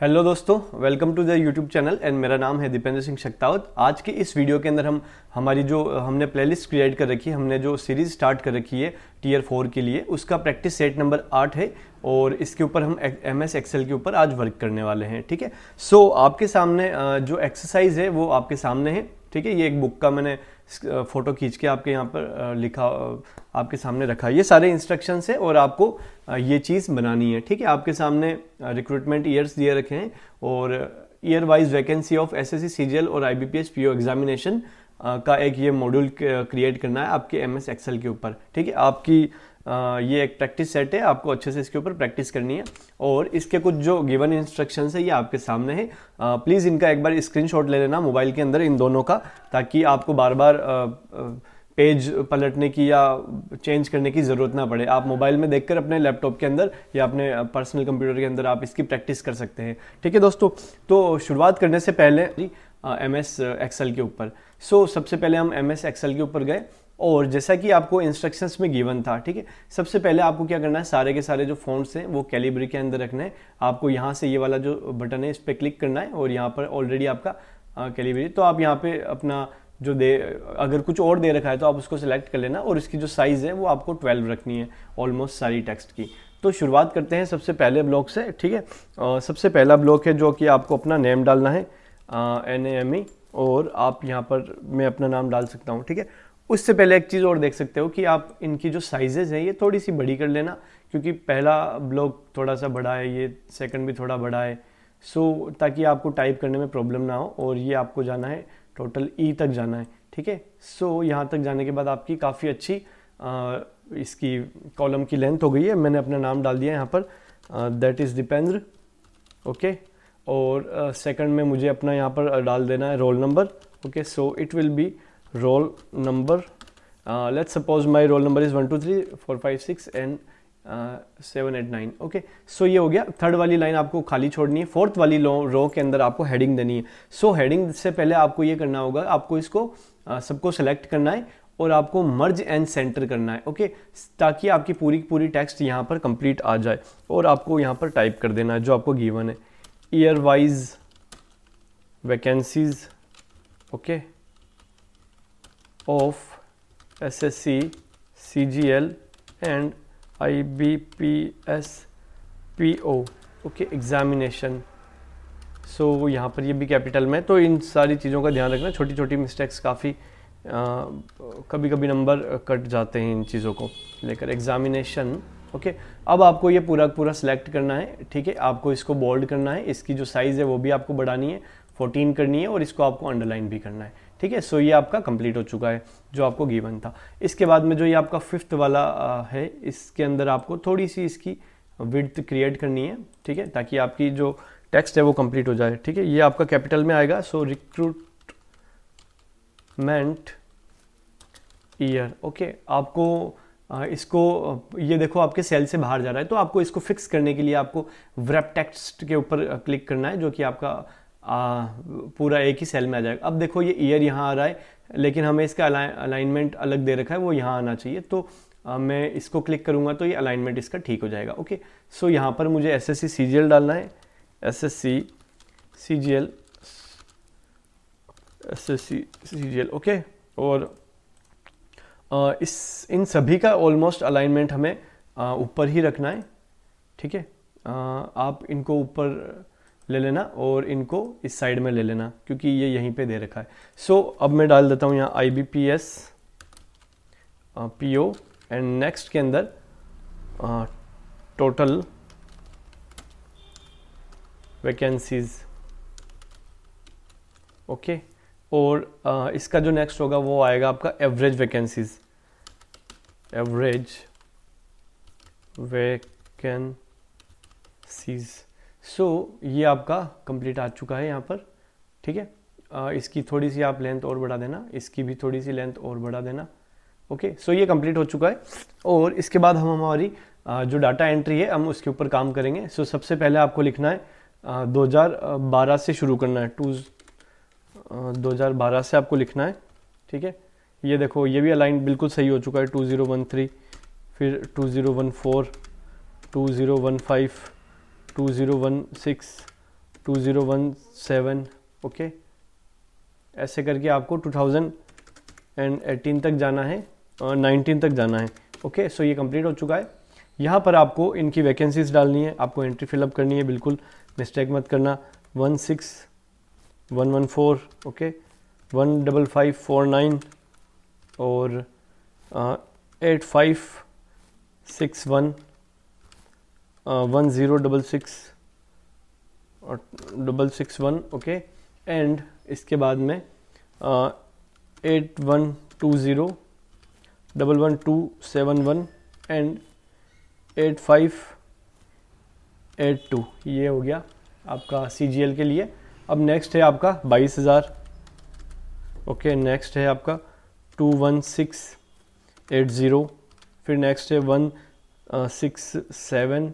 Hello दोस्तों welcome to the YouTube channel and मेरा नाम है दीपेंद्र सिंह शक्तावत आज के इस वीडियो के अंदर हम हमारी जो हमने प्लेलिस्ट क्रिएट कर रखी है हमने जो सीरीज़ स्टार्ट कर रखी है टीयर फोर के लिए उसका प्रैक्टिस सेट नंबर आठ है और इसके ऊपर हम एम एस एक्सेल के ऊपर आज वर्क करने वाले हैं ठीक है सो so, आपके सामने जो एक्सरसाइज है वो आपके सामने है ठीक है ये एक बुक का मैंने फ़ोटो खींच के आपके यहाँ पर लिखा आपके सामने रखा ये सारे इंस्ट्रक्शंस है और आपको ये चीज़ बनानी है ठीक है आपके सामने रिक्रूटमेंट ईयर्स दिए रखे हैं और year wise vacancy of S S C C G L और I B P S P O examination का एक ये मॉड्यूल क्रिएट करना है आपके एम एस एक्सेल के ऊपर ठीक है आपकी ये एक प्रैक्टिस सेट है आपको अच्छे से इसके ऊपर प्रैक्टिस करनी है और इसके कुछ जो गिवन इंस्ट्रक्शंस है ये आपके सामने है प्लीज़ इनका एक बार स्क्रीनशॉट ले लेना मोबाइल के अंदर इन दोनों का ताकि आपको बार बार पेज पलटने की या चेंज करने की ज़रूरत ना पड़े आप मोबाइल में देखकर अपने लैपटॉप के अंदर या अपने पर्सनल कंप्यूटर के अंदर आप इसकी प्रैक्टिस कर सकते हैं ठीक है दोस्तों तो शुरुआत करने से पहले एम एस एक्सेल के ऊपर सो so, सबसे पहले हम एम एस एक्सेल के ऊपर गए और जैसा कि आपको इंस्ट्रक्शंस में गिवन था ठीक है सबसे पहले आपको क्या करना है सारे के सारे जो फ़ॉन्ट्स हैं वो कैलिब्री के अंदर रखना है आपको यहाँ से ये वाला जो बटन है इस पर क्लिक करना है और यहाँ पर ऑलरेडी आपका कैलिब्री तो आप यहाँ पे अपना जो दे अगर कुछ और दे रखा है तो आप उसको सिलेक्ट कर लेना और इसकी जो साइज़ है वो आपको ट्वेल्व रखनी है ऑलमोस्ट सारी टेक्स्ट की तो शुरुआत करते हैं सबसे पहले ब्लॉक से ठीक है सबसे पहला ब्लॉक है जो कि आपको अपना नेम डालना है एन ए एम ई और आप यहाँ पर मैं अपना नाम डाल सकता हूँ ठीक है उससे पहले एक चीज़ और देख सकते हो कि आप इनकी जो साइजेज़ हैं ये थोड़ी सी बड़ी कर लेना क्योंकि पहला ब्लॉक थोड़ा सा बड़ा है ये सेकंड भी थोड़ा बड़ा है सो so, ताकि आपको टाइप करने में प्रॉब्लम ना हो और ये आपको जाना है टोटल ई e तक जाना है ठीक है सो यहाँ तक जाने के बाद आपकी काफ़ी अच्छी आ, इसकी कॉलम की लेंथ हो गई है मैंने अपना नाम डाल दिया यहाँ पर दैट इज़ दिपेंद्र ओके और सेकंड में मुझे अपना यहाँ पर डाल देना है roll number okay so it will be roll number uh, let's suppose my roll number is one two three four five six and seven eight nine okay so ये हो गया थर्ड वाली लाइन आपको खाली छोड़नी है फोर्थ वाली रो के अंदर आपको हेडिंग देनी है सो so, हेडिंग से पहले आपको ये करना होगा आपको इसको uh, सबको सेलेक्ट करना है और आपको मर्ज एंड सेंटर करना है ओके ताकि आपकी पूरी पूरी टेक्स्ट यहाँ पर कंप्लीट आ जाए और आपको यहाँ पर टाइप कर देना है जो आपको गीवन है year wise vacancies okay of SSC, CGL and IBPS PO okay examination so so, यहाँ पर ये भी कैपिटल में तो इन सारी चीज़ों का ध्यान रखना छोटी छोटी मिस्टेक्स काफ़ी कभी कभी नंबर कट जाते हैं इन चीज़ों को लेकर एग्जामिनेशन ओके अब आपको ये पूरा पूरा सिलेक्ट करना है ठीक है आपको इसको बोल्ड करना है इसकी जो साइज़ है वो भी आपको बढ़ानी है 14 करनी है और इसको आपको अंडरलाइन भी करना है ठीक है सो ये आपका कंप्लीट हो चुका है जो आपको गिवन था इसके बाद में जो ये आपका फिफ्थ वाला है इसके अंदर आपको थोड़ी सी इसकी विड्थ क्रिएट करनी है ठीक है ताकि आपकी जो टेक्स्ट है वो कंप्लीट हो जाए ठीक है ये आपका कैपिटल में आएगा सो रिक्रूटमेंट ईयर ओके आपको इसको ये देखो आपके सेल से बाहर जा रहा है तो आपको इसको फिक्स करने के लिए आपको व्रैप टेक्स्ट के ऊपर क्लिक करना है जो कि आपका आ, पूरा एक ही सेल में आ जाएगा अब देखो ये ईयर यहाँ आ रहा है लेकिन हमें इसका अलाइनमेंट अलग दे रखा है वो यहाँ आना चाहिए तो आ, मैं इसको क्लिक करूँगा तो ये अलाइनमेंट इसका ठीक हो जाएगा ओके सो यहाँ पर मुझे एस एस सी डालना है S S C C G L S S C C G L okay और आ, इस इन सभी का ऑलमोस्ट अलाइनमेंट हमें ऊपर ही रखना है ठीक है आप इनको ऊपर ले लेना और इनको इस साइड में ले लेना क्योंकि ये यहीं पे दे रखा है सो so, अब मैं डाल देता हूँ यहाँ I B P S P O and next के अंदर टोटल वैकेंसीज ओके और uh, इसका जो नेक्स्ट होगा वो आएगा आपका average vacancies average vacancies so so, ये आपका कंप्लीट आ चुका है यहाँ पर ठीक है इसकी थोड़ी सी आप लेंथ और बढ़ा देना इसकी भी थोड़ी सी लेंथ और बढ़ा देना ओके सो so, ये कंप्लीट हो चुका है और इसके बाद हम हमारी जो डाटा एंट्री है हम उसके ऊपर काम करेंगे सो so, सबसे पहले आपको लिखना है आ, 2012 से शुरू करना है टू 2012 से आपको लिखना है ठीक है ये देखो ये भी अलाइन बिल्कुल सही हो चुका है 2013 फिर 2014 2015 2016 2017 ओके okay? ऐसे करके आपको 2018 तक जाना है और 19 तक जाना है ओके okay? सो so ये कंप्लीट हो चुका है यहाँ पर आपको इनकी वैकेंसीज डालनी है आपको एंट्री फिलअप करनी है बिल्कुल मिस्टेक मत करना one six one one four okay one double five four nine और eight five six one one zero double six और double six one okay and इसके बाद में eight one two zero double one two seven one and eight five eight two ये हो गया आपका सी G L के लिए अब नेक्स्ट है आपका बाईस हज़ार ओके नेक्स्ट है आपका two one six eight zero फिर नेक्स्ट है one six seven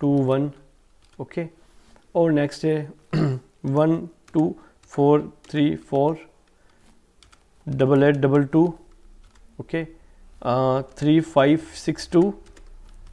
two one okay और नेक्स्ट है one two four three four double eight double two okay three five six two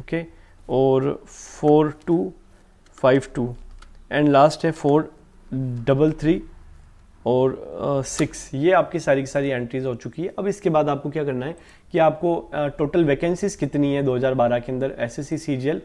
okay और four two five two and last है four double three और six uh, ये आपकी सारी की सारी एंट्रीज हो चुकी है अब इसके बाद आपको क्या करना है कि आपको टोटल uh, वैकेंसीज कितनी है 2012 के अंदर S S C C G L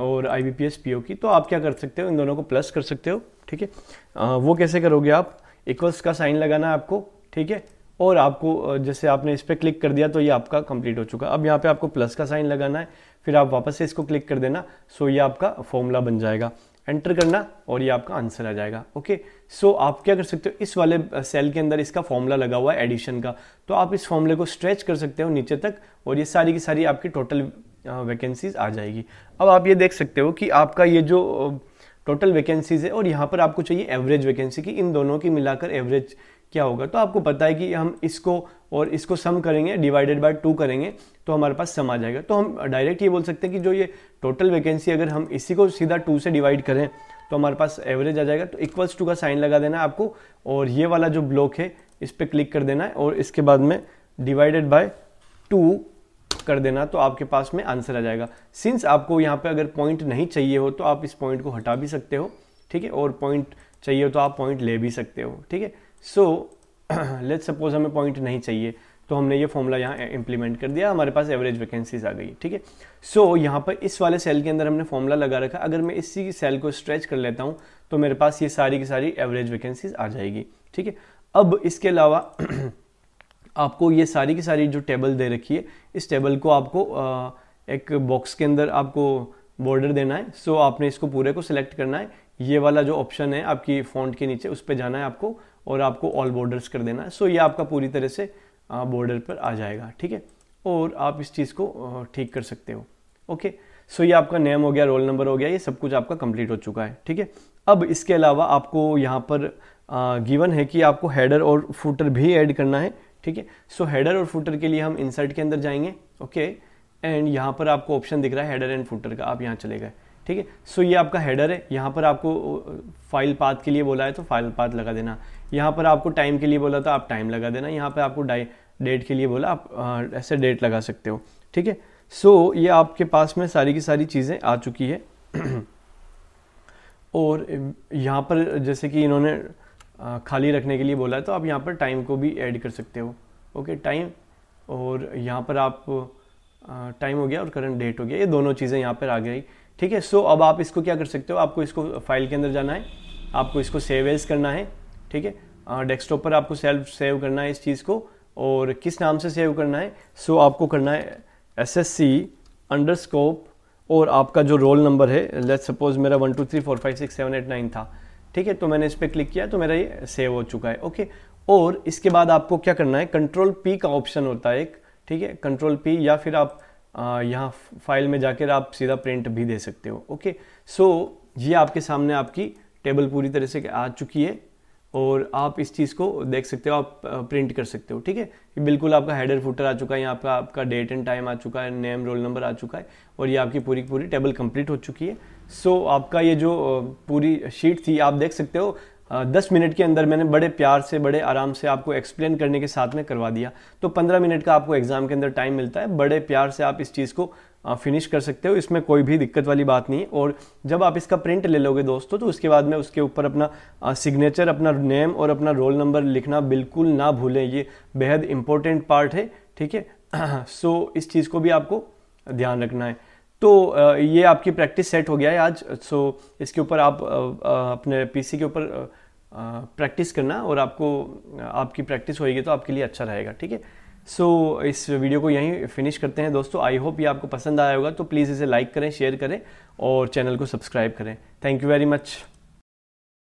और I B P S P O की तो आप क्या कर सकते हो इन दोनों को प्लस कर सकते हो ठीक है वो कैसे करोगे आप इक्वल्स का साइन लगाना है आपको ठीक है और आपको जैसे आपने इस पर क्लिक कर दिया तो ये आपका कंप्लीट हो चुका अब यहाँ पे आपको प्लस का साइन लगाना है फिर आप वापस से इसको क्लिक कर देना सो ये आपका फॉर्मूला बन जाएगा एंटर करना और ये आपका आंसर आ जाएगा ओके सो so, आप क्या कर सकते हो इस वाले सेल के अंदर इसका फॉर्मूला लगा हुआ है एडिशन का तो आप इस फॉर्मूले को स्ट्रेच कर सकते हो नीचे तक और ये सारी की सारी आपकी टोटल वैकेंसीज़ आ जाएगी अब आप ये देख सकते हो कि आपका ये जो टोटल वैकेंसीज़ है और यहाँ पर आपको चाहिए एवरेज वैकेंसी की इन दोनों की मिलाकर एवरेज क्या होगा तो आपको पता है कि हम इसको और इसको सम करेंगे डिवाइडेड बाय टू करेंगे तो हमारे पास सम आ जाएगा तो हम डायरेक्ट ये बोल सकते हैं कि जो ये टोटल वैकेंसी अगर हम इसी को सीधा टू से डिवाइड करें तो हमारे पास एवरेज आ जाएगा तो इक्वल्स टू का साइन लगा देना है आपको और ये वाला जो ब्लॉक है इस पर क्लिक कर देना है और इसके बाद में डिवाइडेड बाय टू कर देना तो आपके पास में आंसर आ जाएगा सिंस आपको यहाँ पे अगर पॉइंट नहीं चाहिए हो तो आप इस पॉइंट को हटा भी सकते हो ठीक है और पॉइंट चाहिए हो तो आप पॉइंट ले भी सकते हो ठीक है सो लेट्स सपोज हमें पॉइंट नहीं चाहिए तो हमने ये फॉर्मूला यहाँ इंप्लीमेंट कर दिया हमारे पास एवरेज वैकेंसीज आ गई ठीक है सो so, यहाँ पर इस वाले सेल के अंदर हमने फॉर्मूला लगा रखा अगर मैं इसी सेल को स्ट्रेच कर लेता हूँ तो मेरे पास ये सारी की सारी एवरेज वैकेंसीज आ जाएगी ठीक है अब इसके अलावा आपको ये सारी की सारी जो टेबल दे रखी है इस टेबल को आपको एक बॉक्स के अंदर आपको बॉर्डर देना है सो आपने इसको पूरे को सिलेक्ट करना है ये वाला जो ऑप्शन है आपकी फॉन्ट के नीचे उस पर जाना है आपको और आपको ऑल बॉर्डर्स कर देना है सो ये आपका पूरी तरह से बॉर्डर पर आ जाएगा ठीक है और आप इस चीज़ को ठीक कर सकते हो ओके सो ये आपका नेम हो गया रोल नंबर हो गया ये सब कुछ आपका कंप्लीट हो चुका है ठीक है अब इसके अलावा आपको यहाँ पर गिवन है कि आपको हेडर और फूटर भी ऐड करना है ठीक है सो हेडर और फुटर के लिए हम इंसर्ट के अंदर जाएंगे ओके एंड यहाँ पर आपको ऑप्शन दिख रहा है हेडर एंड फुटर का आप यहाँ चले गए ठीक है सो ये आपका हेडर है यहाँ पर आपको फाइल पाथ के लिए बोला है तो फाइल पाथ लगा देना यहाँ पर आपको टाइम के लिए बोला तो आप टाइम लगा देना यहाँ पर आपको डेट के लिए बोला आप ऐसे डेट लगा सकते हो ठीक है सो ये आपके पास में सारी की सारी चीज़ें आ चुकी है और यहाँ पर जैसे कि इन्होंने खाली रखने के लिए बोला है तो आप यहाँ पर टाइम को भी ऐड कर सकते हो ओके टाइम और यहाँ पर आप टाइम हो गया और करंट डेट हो गया ये दोनों चीज़ें यहाँ पर आ गई ठीक है सो अब आप इसको क्या कर सकते हो आपको इसको फाइल के अंदर जाना है आपको इसको सेव एज करना है ठीक है डेस्कटॉप पर आपको सेल्फ सेव करना है इस चीज़ को और किस नाम से सेव करना है सो आपको करना है S S C underscore और आपका जो रोल नंबर है लेट्स सपोज मेरा one two three four five six seven eight nine था ठीक है तो मैंने इस पर क्लिक किया तो मेरा ये सेव हो चुका है ओके और इसके बाद आपको क्या करना है कंट्रोल पी का ऑप्शन होता है एक ठीक है कंट्रोल पी या फिर आप यहाँ फाइल में जाकर आप सीधा प्रिंट भी दे सकते हो ओके सो ये आपके सामने आपकी टेबल पूरी तरह से आ चुकी है और आप इस चीज़ को देख सकते हो आप प्रिंट कर सकते हो ठीक है ये बिल्कुल आपका हेडर फुटर आ चुका है यहाँ आपका आपका डेट एंड टाइम आ चुका है नेम रोल नंबर आ चुका है और ये आपकी पूरी पूरी टेबल कंप्लीट हो चुकी है सो so, आपका ये जो पूरी शीट थी आप देख सकते हो दस मिनट के अंदर मैंने बड़े प्यार से बड़े आराम से आपको एक्सप्लेन करने के साथ में करवा दिया तो पंद्रह मिनट का आपको एग्ज़ाम के अंदर टाइम मिलता है बड़े प्यार से आप इस चीज़ को फिनिश कर सकते हो इसमें कोई भी दिक्कत वाली बात नहीं है और जब आप इसका प्रिंट ले लोगे दोस्तों तो उसके बाद में उसके ऊपर अपना सिग्नेचर अपना नेम और अपना रोल नंबर लिखना बिल्कुल ना भूलें ये बेहद इंपॉर्टेंट पार्ट है ठीक है सो इस चीज़ को भी आपको ध्यान रखना है तो ये आपकी प्रैक्टिस सेट हो गया है आज सो इसके ऊपर आप अपने पीसी के ऊपर प्रैक्टिस करना और आपको आपकी प्रैक्टिस होएगी तो आपके लिए अच्छा रहेगा ठीक है सो so, इस वीडियो को यहीं फिनिश करते हैं दोस्तों आई होप ये आपको पसंद आया होगा तो प्लीज़ इसे लाइक करें शेयर करें और चैनल को सब्सक्राइब करें थैंक यू वेरी मच